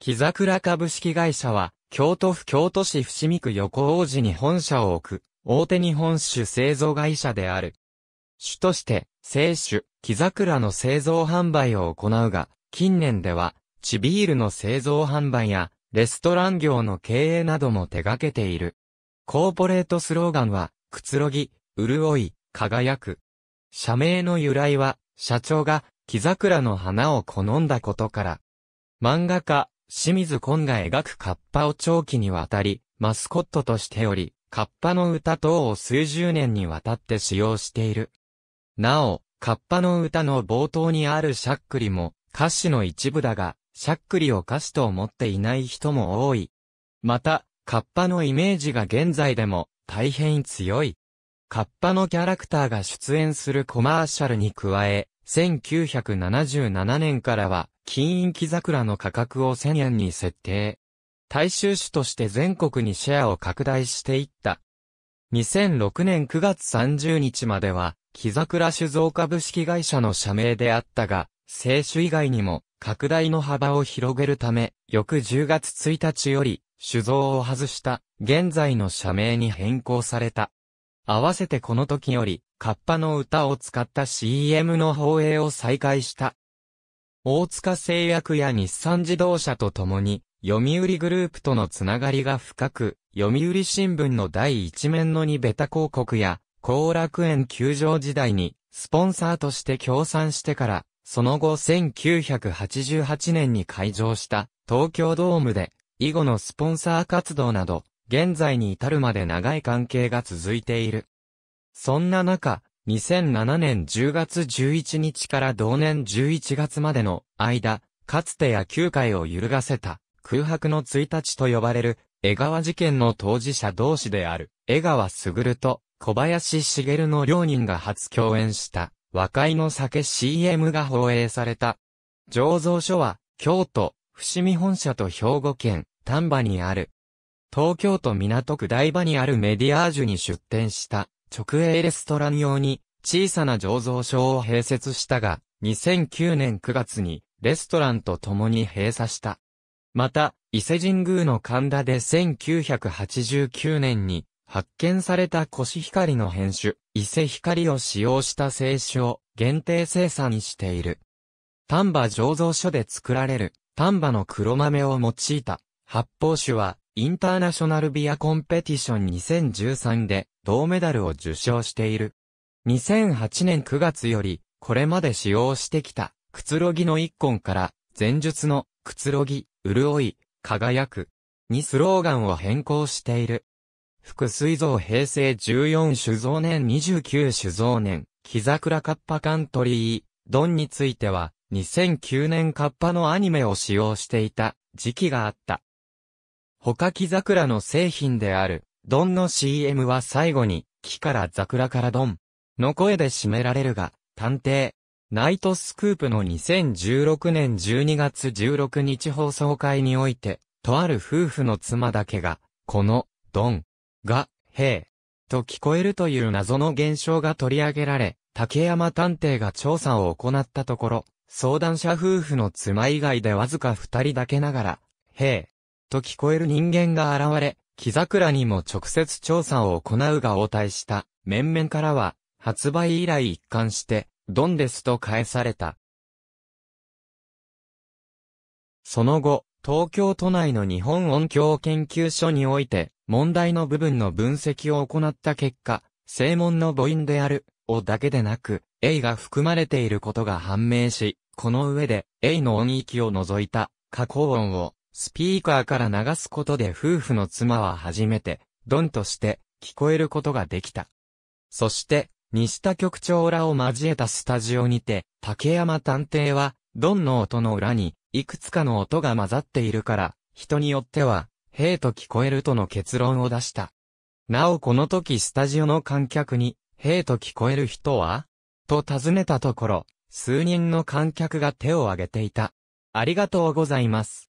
木桜株式会社は、京都府京都市伏見区横王子に本社を置く、大手日本酒製造会社である。主として、清酒、木桜の製造販売を行うが、近年では、地ビールの製造販売や、レストラン業の経営なども手掛けている。コーポレートスローガンは、くつろぎ、潤い、輝く。社名の由来は、社長が、木桜の花を好んだことから。漫画家、清水昆が描くカッパを長期にわたり、マスコットとしており、カッパの歌等を数十年にわたって使用している。なお、カッパの歌の冒頭にあるしゃっくりも、歌詞の一部だが、しゃっくりを歌詞と思っていない人も多い。また、カッパのイメージが現在でも、大変強い。カッパのキャラクターが出演するコマーシャルに加え、1977年からは、金印木桜の価格を1000円に設定。大衆種として全国にシェアを拡大していった。2006年9月30日までは、木桜酒造株式会社の社名であったが、清酒以外にも拡大の幅を広げるため、翌10月1日より、酒造を外した、現在の社名に変更された。合わせてこの時より、カッパの歌を使った CM の放映を再開した。大塚製薬や日産自動車と共に、読売グループとのつながりが深く、読売新聞の第一面の二ベタ広告や、後楽園球場時代に、スポンサーとして協賛してから、その後1988年に開場した東京ドームで、以後のスポンサー活動など、現在に至るまで長い関係が続いている。そんな中、2007年10月11日から同年11月までの間、かつて野球界を揺るがせた空白の1日と呼ばれる江川事件の当事者同士である江川卓と小林茂の両人が初共演した和解の酒 CM が放映された。醸造所は京都、伏見本社と兵庫県丹波にある。東京都港区台場にあるメディアージュに出展した直営レストラン用に小さな醸造所を併設したが、2009年9月にレストランと共に閉鎖した。また、伊勢神宮の神田で1989年に発見されたコシヒカリの編種、伊勢ヒカリを使用した製酒を限定生産している。丹波醸造所で作られる丹波の黒豆を用いた発泡酒はインターナショナルビアコンペティション2013で銅メダルを受賞している。2008年9月より、これまで使用してきた、くつろぎの一根から、前述の、くつろぎ、潤い、輝く、にスローガンを変更している。副水蔵平成14酒造年29酒造年、木桜カッパカントリー、ドンについては、2009年カッパのアニメを使用していた時期があった。ほかき桜の製品である、ドンの CM は最後に、木から桜からドンの声で締められるが、探偵、ナイトスクープの2016年12月16日放送会において、とある夫婦の妻だけが、この、ドンが、へえ、と聞こえるという謎の現象が取り上げられ、竹山探偵が調査を行ったところ、相談者夫婦の妻以外でわずか二人だけながら、へえ、と聞こえる人間が現れ、木桜にも直接調査を行うが応対した、面々からは、発売以来一貫して、ドンデスと返された。その後、東京都内の日本音響研究所において、問題の部分の分析を行った結果、正門の母音である、をだけでなく、A が含まれていることが判明し、この上で、A の音域を除いた、加工音を、スピーカーから流すことで夫婦の妻は初めて、ドンとして聞こえることができた。そして、西田局長らを交えたスタジオにて、竹山探偵は、ドンの音の裏に、いくつかの音が混ざっているから、人によっては、へえと聞こえるとの結論を出した。なおこの時スタジオの観客に、へえと聞こえる人はと尋ねたところ、数人の観客が手を挙げていた。ありがとうございます。